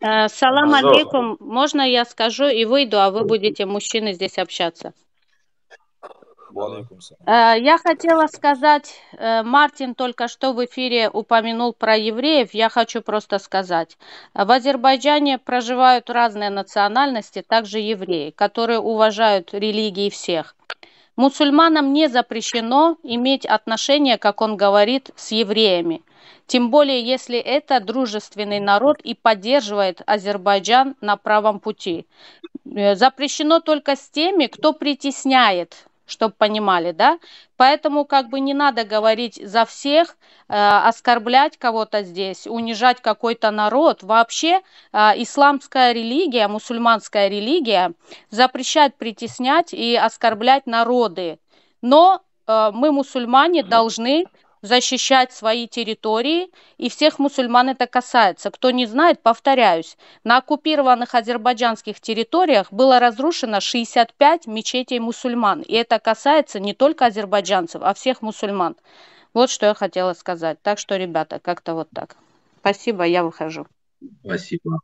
Э, салам алейкум. Можно я скажу и выйду, а вы будете, мужчины, здесь общаться? Э, я хотела сказать, э, Мартин только что в эфире упомянул про евреев. Я хочу просто сказать. В Азербайджане проживают разные национальности, также евреи, которые уважают религии всех. Мусульманам не запрещено иметь отношения, как он говорит, с евреями. Тем более, если это дружественный народ и поддерживает Азербайджан на правом пути. Э, запрещено только с теми, кто притесняет чтобы понимали, да? Поэтому как бы не надо говорить за всех, э, оскорблять кого-то здесь, унижать какой-то народ. Вообще э, исламская религия, мусульманская религия запрещает притеснять и оскорблять народы. Но э, мы, мусульмане, должны защищать свои территории, и всех мусульман это касается. Кто не знает, повторяюсь, на оккупированных азербайджанских территориях было разрушено 65 мечетей мусульман, и это касается не только азербайджанцев, а всех мусульман. Вот что я хотела сказать. Так что, ребята, как-то вот так. Спасибо, я выхожу. Спасибо.